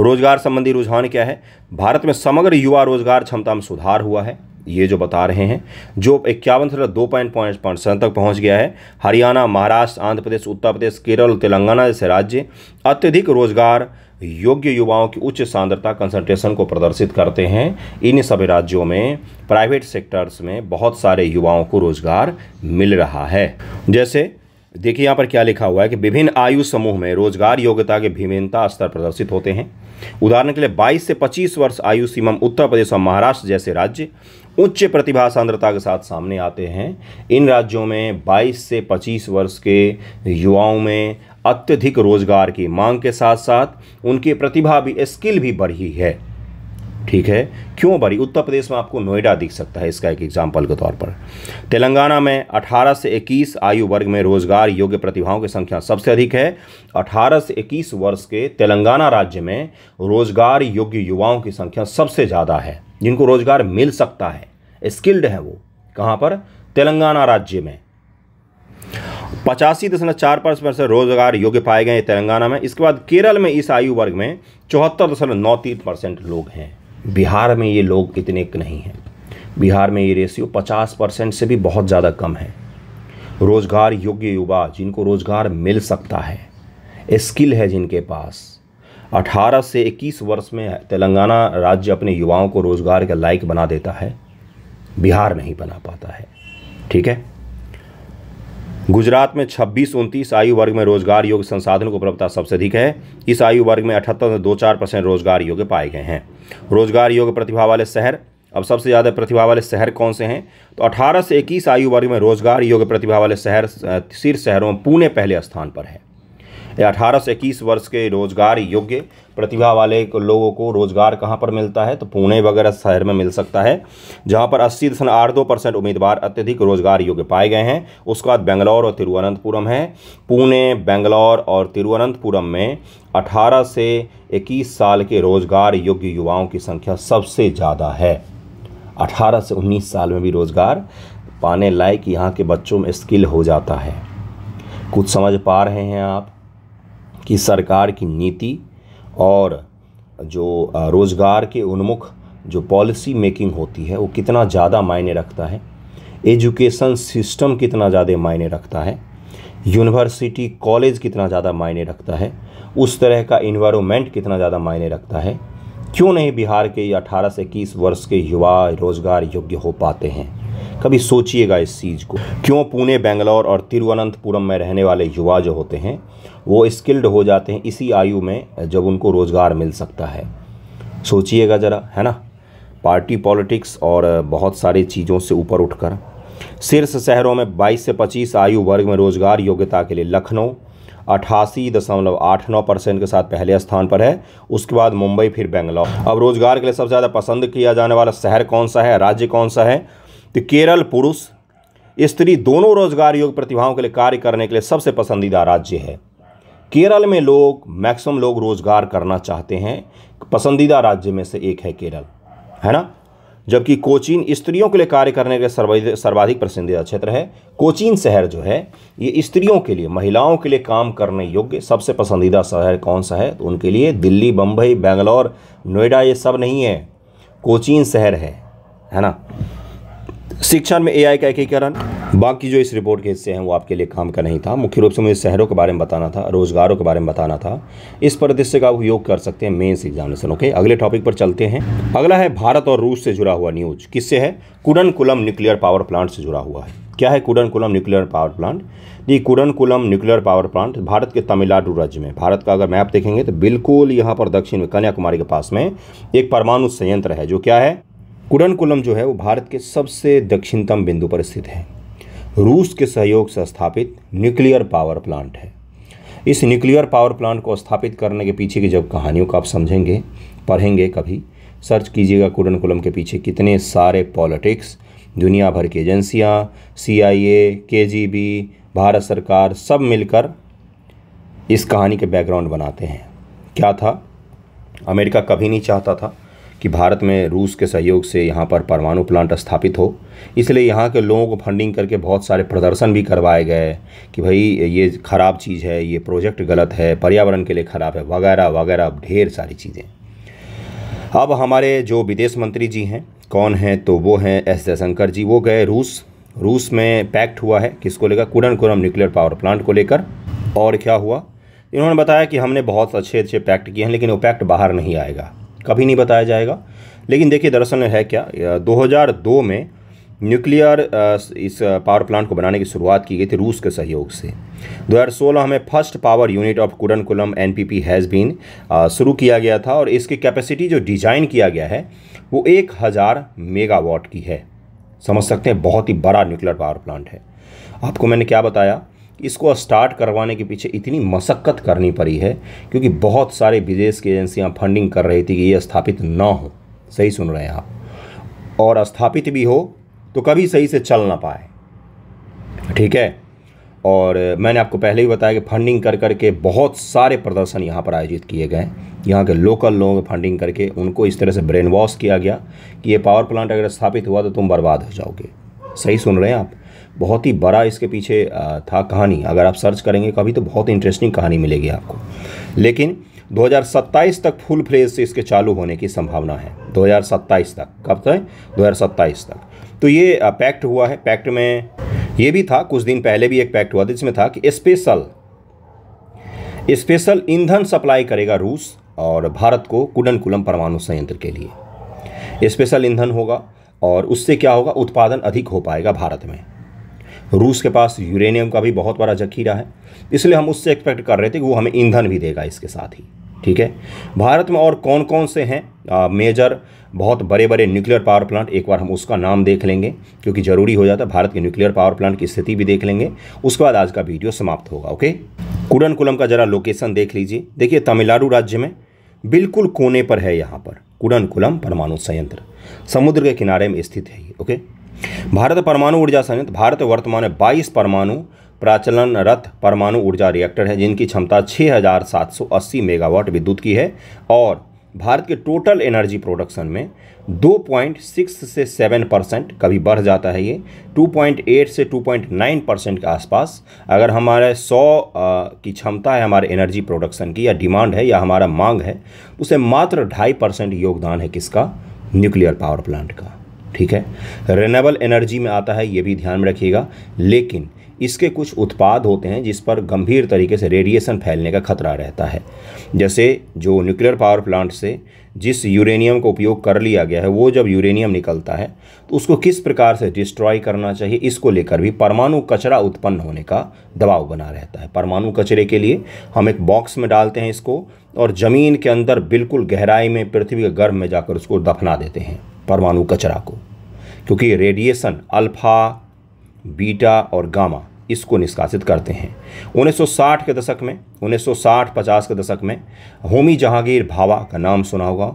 रोजगार संबंधी रुझान क्या है भारत में समग्र युवा रोजगार क्षमता में सुधार हुआ है ये जो बता रहे हैं जो इक्यावन से दो पॉइंट पॉइंट परसेंट तक पहुंच गया है हरियाणा महाराष्ट्र आंध्र प्रदेश उत्तर प्रदेश केरल तेलंगाना जैसे राज्य अत्यधिक रोजगार योग्य युवाओं की उच्च सांद्रता कंसंट्रेशन को प्रदर्शित करते हैं इन सभी राज्यों में प्राइवेट सेक्टर्स में बहुत सारे युवाओं को रोजगार मिल रहा है जैसे देखिए यहाँ पर क्या लिखा हुआ है कि विभिन्न आयु समूह में रोजगार योग्यता के भिन्नता स्तर प्रदर्शित होते हैं उदाहरण के लिए 22 से 25 वर्ष आयु सीमा उत्तर प्रदेश और महाराष्ट्र जैसे राज्य उच्च प्रतिभा सांद्रता के साथ सामने आते हैं इन राज्यों में 22 से 25 वर्ष के युवाओं में अत्यधिक रोजगार की मांग के साथ साथ उनकी प्रतिभा भी स्किल भी बढ़ी है ठीक है क्यों बढ़ी उत्तर प्रदेश में आपको नोएडा दिख सकता है इसका एक एग्जाम्पल के तौर पर तेलंगाना में 18 से 21 आयु वर्ग में रोजगार योग्य प्रतिभाओं की संख्या सबसे अधिक है 18 से 21 वर्ष के तेलंगाना राज्य में रोजगार योग्य युवाओं की संख्या सबसे ज़्यादा है जिनको रोजगार मिल सकता है स्किल्ड है वो कहाँ पर तेलंगाना राज्य में पचासी दशमलव चार परसेंट रोजगार योग्य पाए गए तेलंगाना में इसके बाद केरल में इस आयु वर्ग में चौहत्तर दशमलव नौ तीन परसेंट लोग हैं बिहार में ये लोग इतने नहीं हैं बिहार में ये रेशियो पचास परसेंट से भी बहुत ज़्यादा कम है रोजगार योग्य युवा जिनको रोजगार मिल सकता है स्किल है जिनके पास 18 से 21 वर्ष में तेलंगाना राज्य अपने युवाओं को रोज़गार के लायक बना देता है बिहार नहीं बना पाता है ठीक है गुजरात में 26 उनतीस आयु वर्ग में रोजगार योग्य संसाधनों की उपलब्धता सबसे अधिक है इस आयु वर्ग में अठहत्तर से दो चार परसेंट रोजगार योग्य पाए गए हैं रोजगार योग्य प्रतिभा वाले शहर अब सबसे ज़्यादा प्रतिभा वाले शहर कौन से हैं तो 18 से 21 आयु वर्ग में रोजगार योग्य प्रतिभा वाले शहर शीर्ष शहरों में पुणे पहले स्थान पर है या अठारह से इक्कीस वर्ष के रोजगार योग्य प्रतिभा वाले लोगों को रोजगार कहाँ पर मिलता है तो पुणे वगैरह शहर में मिल सकता है जहाँ पर अस्सी दशमलव आठ दो परसेंट उम्मीदवार अत्यधिक रोजगार योग्य पाए गए हैं उसके बाद बेंगलौर और तिरुवनंतपुरम है पुणे बेंगलौर और तिरुवनंतपुरम में अठारह से इक्कीस साल के रोजगार योग्य युवाओं की संख्या सबसे ज़्यादा है अठारह से उन्नीस साल में भी रोजगार पाने लायक यहाँ के बच्चों में स्किल हो जाता है कुछ समझ पा रहे हैं आप कि सरकार की नीति और जो रोज़गार के उन्मुख जो पॉलिसी मेकिंग होती है वो कितना ज़्यादा मायने रखता है एजुकेशन सिस्टम कितना ज़्यादा मायने रखता है यूनिवर्सिटी कॉलेज कितना ज़्यादा मायने रखता है उस तरह का इन्वायरमेंट कितना ज़्यादा मायने रखता है क्यों नहीं बिहार के अठारह से इक्कीस वर्ष के युवा रोज़गार योग्य हो पाते हैं कभी सोचिएगा इस चीज़ को क्यों पुणे बेंगलोर और तिरुवनंतपुरम में रहने वाले युवा जो होते हैं वो स्किल्ड हो जाते हैं इसी आयु में जब उनको रोज़गार मिल सकता है सोचिएगा ज़रा है ना पार्टी पॉलिटिक्स और बहुत सारी चीज़ों से ऊपर उठकर शीर्ष शहरों में 22 से 25 आयु वर्ग में रोजगार योग्यता के लिए लखनऊ अठासी दशमलव आठ नौ परसेंट के साथ पहले स्थान पर है उसके बाद मुंबई फिर बेंगलौर अब रोजगार के लिए सबसे ज़्यादा पसंद किया जाने वाला शहर कौन सा है राज्य कौन सा है तो केरल पुरुष स्त्री दोनों रोजगार योग्य प्रतिभाओं के लिए कार्य करने के लिए सबसे पसंदीदा राज्य है केरल में लोग मैक्सिमम लोग रोज़गार करना चाहते हैं पसंदीदा राज्य में से एक है केरल है ना जबकि कोचीन स्त्रियों के लिए कार्य करने के सर्वाधिक पसंदीदा क्षेत्र है कोचीन शहर जो है ये स्त्रियों के लिए महिलाओं के लिए काम करने योग्य सबसे पसंदीदा शहर कौन सा है तो उनके लिए दिल्ली बम्बई बेंगलोर नोएडा ये सब नहीं है कोचीन शहर है है ना शिक्षण में एआई का एकीकरण बाकी जो इस रिपोर्ट के हिस्से हैं वो आपके लिए काम का नहीं था मुख्य रूप से मुझे शहरों के बारे में बताना था रोजगारों के बारे में बताना था इस परिदृश्य का उपयोग कर सकते हैं मेंस एग्जामिनेशन ओके अगले टॉपिक पर चलते हैं अगला है भारत और रूस से जुड़ा हुआ न्यूज किससे है Kudankulam kulam nuclear power plant से जुड़ा हुआ है क्या है Kudankulam kulam nuclear power plant जी Kudankulam kulam nuclear power plant भारत के तमिलनाडु राज्य में भारत का अगर मैप देखेंगे तो बिल्कुल यहाँ पर दक्षिण में कन्याकुमारी के पास में एक परमाणु संयंत्र है जो क्या है कुडनकुलम जो है वो भारत के सबसे दक्षिणतम बिंदु पर स्थित है रूस के सहयोग से स्थापित न्यूक्लियर पावर प्लांट है इस न्यूक्लियर पावर प्लांट को स्थापित करने के पीछे की जब कहानियों का आप समझेंगे पढ़ेंगे कभी सर्च कीजिएगा कुडनकुलम के पीछे कितने सारे पॉलिटिक्स दुनिया भर की एजेंसियाँ सी आई ए के जी बी भारत सरकार सब मिलकर इस कहानी के बैकग्राउंड बनाते हैं क्या था अमेरिका कभी नहीं चाहता था कि भारत में रूस के सहयोग से यहाँ पर परमाणु प्लांट स्थापित हो इसलिए यहाँ के लोगों को फंडिंग करके बहुत सारे प्रदर्शन भी करवाए गए कि भाई ये ख़राब चीज़ है ये प्रोजेक्ट गलत है पर्यावरण के लिए ख़राब है वगैरह वगैरह ढेर सारी चीज़ें अब हमारे जो विदेश मंत्री जी हैं कौन हैं तो वो हैं एस जयशंकर जी वो गए रूस रूस में पैक्ट हुआ है किसको लेकर कुरन कुरम न्यूक्लियर पावर प्लांट को लेकर और क्या हुआ इन्होंने बताया कि हमने बहुत अच्छे अच्छे पैक्ट किए हैं लेकिन वो पैक्ट बाहर नहीं आएगा कभी नहीं बताया जाएगा लेकिन देखिए दरअसल है क्या 2002 में न्यूक्लियर इस पावर प्लांट को बनाने की शुरुआत की गई थी रूस के सहयोग से 2016 में first power unit of Kudankulam NPP has been शुरू किया गया था और इसकी कैपेसिटी जो डिजाइन किया गया है वो एक हज़ार मेगावाट की है समझ सकते हैं बहुत ही बड़ा न्यूक्लियर पावर प्लांट है आपको मैंने क्या बताया इसको स्टार्ट करवाने के पीछे इतनी मशक्क़त करनी पड़ी है क्योंकि बहुत सारे विदेश की एजेंसियाँ फंडिंग कर रही थी कि ये स्थापित ना हो सही सुन रहे हैं आप और स्थापित भी हो तो कभी सही से चल ना पाए ठीक है और मैंने आपको पहले ही बताया कि फंडिंग कर करके बहुत सारे प्रदर्शन यहाँ पर आयोजित किए गए यहाँ के लोकल लोगों के फंडिंग करके उनको इस तरह से ब्रेन वॉश किया गया कि ये पावर प्लांट अगर स्थापित हुआ तो तुम बर्बाद हो जाओगे सही सुन रहे हैं आप बहुत ही बड़ा इसके पीछे था कहानी अगर आप सर्च करेंगे कभी तो बहुत इंटरेस्टिंग कहानी मिलेगी आपको लेकिन 2027 तक फुल फ्लेज से इसके चालू होने की संभावना है 2027 तक कब तक 2027 तक तो ये पैक्ट हुआ है पैक्ट में ये भी था कुछ दिन पहले भी एक पैक्ट हुआ था जिसमें था कि स्पेशल स्पेशल ईंधन सप्लाई करेगा रूस और भारत को कुडनकुलम परमाणु संयंत्र के लिए स्पेशल ईंधन होगा और उससे क्या होगा उत्पादन अधिक हो पाएगा भारत में रूस के पास यूरेनियम का भी बहुत बड़ा जखीरा है इसलिए हम उससे एक्सपेक्ट कर रहे थे कि वो हमें ईंधन भी देगा इसके साथ ही ठीक है भारत में और कौन कौन से हैं मेजर बहुत बड़े बड़े न्यूक्लियर पावर प्लांट एक बार हम उसका नाम देख लेंगे क्योंकि ज़रूरी हो जाता है भारत के न्यूक्लियर पावर प्लांट की स्थिति भी देख लेंगे उसके बाद आज का वीडियो समाप्त होगा ओके कुडनकुलम का ज़रा लोकेशन देख लीजिए देखिए तमिलनाडु राज्य में बिल्कुल कोने पर है यहाँ पर कुडनकुलम परमाणु संयंत्र समुद्र के किनारे में स्थित है ये ओके भारत परमाणु ऊर्जा संयंत्र भारत वर्तमान में बाईस परमाणु प्राचलनरत परमाणु ऊर्जा रिएक्टर है जिनकी क्षमता 6,780 मेगावाट विद्युत की है और भारत के टोटल एनर्जी प्रोडक्शन में 2.6 से 7 परसेंट कभी बढ़ जाता है ये 2.8 से 2.9 परसेंट के आसपास अगर हमारे 100 की क्षमता है हमारे एनर्जी प्रोडक्शन की या डिमांड है या हमारा मांग है उसे मात्र ढाई परसेंट योगदान है किसका न्यूक्लियर पावर प्लांट का ठीक है रिनेबल एनर्जी में आता है ये भी ध्यान में रखिएगा लेकिन इसके कुछ उत्पाद होते हैं जिस पर गंभीर तरीके से रेडिएशन फैलने का खतरा रहता है जैसे जो न्यूक्लियर पावर प्लांट से जिस यूरेनियम का उपयोग कर लिया गया है वो जब यूरेनियम निकलता है तो उसको किस प्रकार से डिस्ट्रॉय करना चाहिए इसको लेकर भी परमाणु कचरा उत्पन्न होने का दबाव बना रहता है परमाणु कचरे के लिए हम एक बॉक्स में डालते हैं इसको और ज़मीन के अंदर बिल्कुल गहराई में पृथ्वी के गर्भ में जाकर उसको दफना देते हैं परमाणु कचरा को क्योंकि रेडिएशन अल्फा बीटा और गामा इसको निष्कासित करते हैं 1960 के दशक में 1960-50 के दशक में होमी जहांगीर भावा का नाम सुना होगा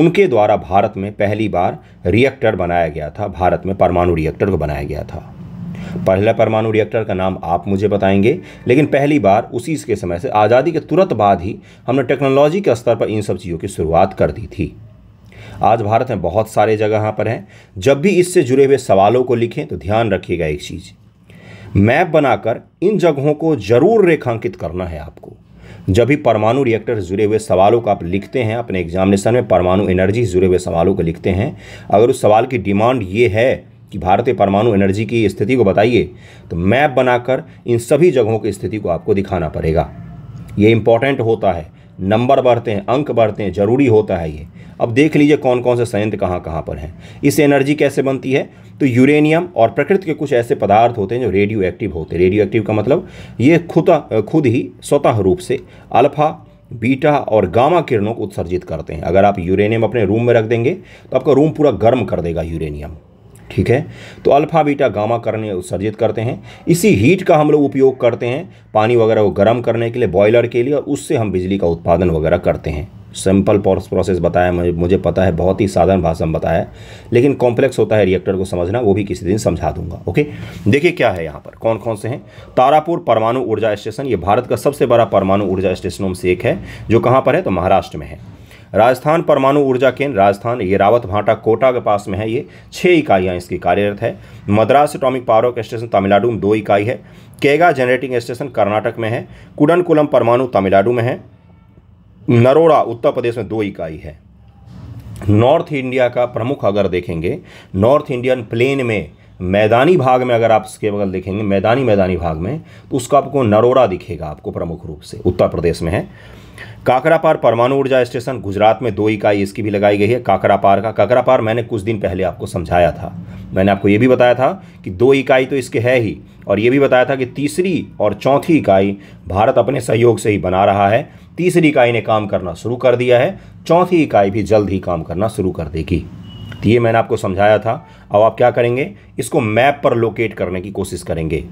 उनके द्वारा भारत में पहली बार रिएक्टर बनाया गया था भारत में परमाणु रिएक्टर को बनाया गया था पहला परमाणु रिएक्टर का नाम आप मुझे बताएंगे लेकिन पहली बार उसी के समय से आज़ादी के तुरंत बाद ही हमने टेक्नोलॉजी के स्तर पर इन सब चीज़ों की शुरुआत कर दी थी आज भारत में बहुत सारे जगह पर हैं जब भी इससे जुड़े हुए सवालों को लिखें तो ध्यान रखिएगा एक चीज़ मैप बनाकर इन जगहों को जरूर रेखांकित करना है आपको जब भी परमाणु रिएक्टर से जुड़े हुए सवालों को आप लिखते हैं अपने एग्जामिनेशन में परमाणु एनर्जी से जुड़े हुए सवालों को लिखते हैं अगर उस सवाल की डिमांड ये है कि भारतीय परमाणु एनर्जी की स्थिति को बताइए तो मैप बनाकर इन सभी जगहों की स्थिति को आपको दिखाना पड़ेगा ये इंपॉर्टेंट होता है नंबर बढ़ते हैं अंक बढ़ते हैं जरूरी होता है ये अब देख लीजिए कौन कौन से संयंत्र कहाँ कहाँ पर हैं इस एनर्जी कैसे बनती है तो यूरेनियम और प्रकृति के कुछ ऐसे पदार्थ होते हैं जो रेडियो एक्टिव होते हैं रेडियो एक्टिव का मतलब ये खुद खुद ही स्वतः रूप से अल्फा बीटा और गामा किरणों को उत्सर्जित करते हैं अगर आप यूरेनियम अपने रूम में रख देंगे तो आपका रूम पूरा गर्म कर देगा यूरेनियम ठीक है तो अल्फा बीटा गामा करने उत्सर्जित करते हैं इसी हीट का हम लोग उपयोग करते हैं पानी वगैरह को गर्म करने के लिए बॉयलर के लिए और उससे हम बिजली का उत्पादन वगैरह करते हैं सिंपल प्रोसेस बताया मुझे पता है बहुत ही साधारण भाषा में बताया लेकिन कॉम्प्लेक्स होता है रिएक्टर को समझना वो भी किसी दिन समझा दूंगा ओके देखिए क्या है यहाँ पर कौन कौन से हैं तारापुर परमाणु ऊर्जा स्टेशन ये भारत का सबसे बड़ा परमाणु ऊर्जा स्टेशनों में से एक है जो कहाँ पर है तो महाराष्ट्र में है राजस्थान परमाणु ऊर्जा केंद्र राजस्थान ये रावत भाटा कोटा के पास में है ये छः इकाइयाँ इसकी कार्यरत है Madras atomic power station Tamil Nadu में दो इकाई है केगा जनरेटिंग स्टेशन कर्नाटक में है कुडनकुलम परमाणु तमिलनाडु में है नरोड़ा उत्तर प्रदेश में दो इकाई है नॉर्थ इंडिया का प्रमुख अगर देखेंगे नॉर्थ इंडियन प्लेन में मैदानी भाग में अगर आप इसके बगल देखेंगे मैदानी मैदानी भाग में तो उसका आपको नरोड़ा दिखेगा आपको प्रमुख रूप से उत्तर प्रदेश में है काकरापार परमाणु ऊर्जा स्टेशन गुजरात में दो इकाई इसकी भी लगाई गई है काकरापार का काकरापार मैंने कुछ दिन पहले आपको समझाया था मैंने आपको ये भी बताया था कि दो इकाई तो इसके है ही और ये भी बताया था कि तीसरी और चौथी इकाई भारत अपने सहयोग से ही बना रहा है तीसरी इकाई ने काम करना शुरू कर दिया है चौथी इकाई भी जल्द ही काम करना शुरू कर देगी तो ये मैंने आपको समझाया था अब आप क्या करेंगे इसको मैप पर लोकेट करने की कोशिश करेंगे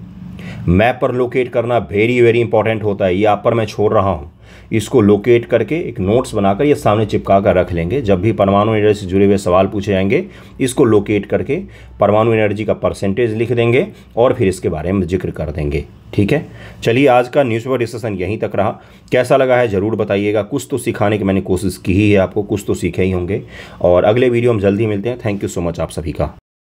मैप पर लोकेट करना वेरी वेरी इंपॉर्टेंट होता है ये आप पर मैं छोड़ रहा हूँ इसको लोकेट करके एक नोट्स बनाकर या सामने चिपका कर रख लेंगे जब भी परमाणु एनर्जी से जुड़े हुए सवाल पूछे जाएंगे इसको लोकेट करके परमाणु एनर्जी का परसेंटेज लिख देंगे और फिर इसके बारे में जिक्र कर देंगे ठीक है चलिए आज का न्यूज़पेपर डिस्कशन यहीं तक रहा कैसा लगा है ज़रूर बताइएगा कुछ तो सिखाने की मैंने कोशिश की ही है आपको कुछ तो सीखे ही होंगे और अगले वीडियो हम जल्दी मिलते हैं थैंक यू सो मच आप सभी का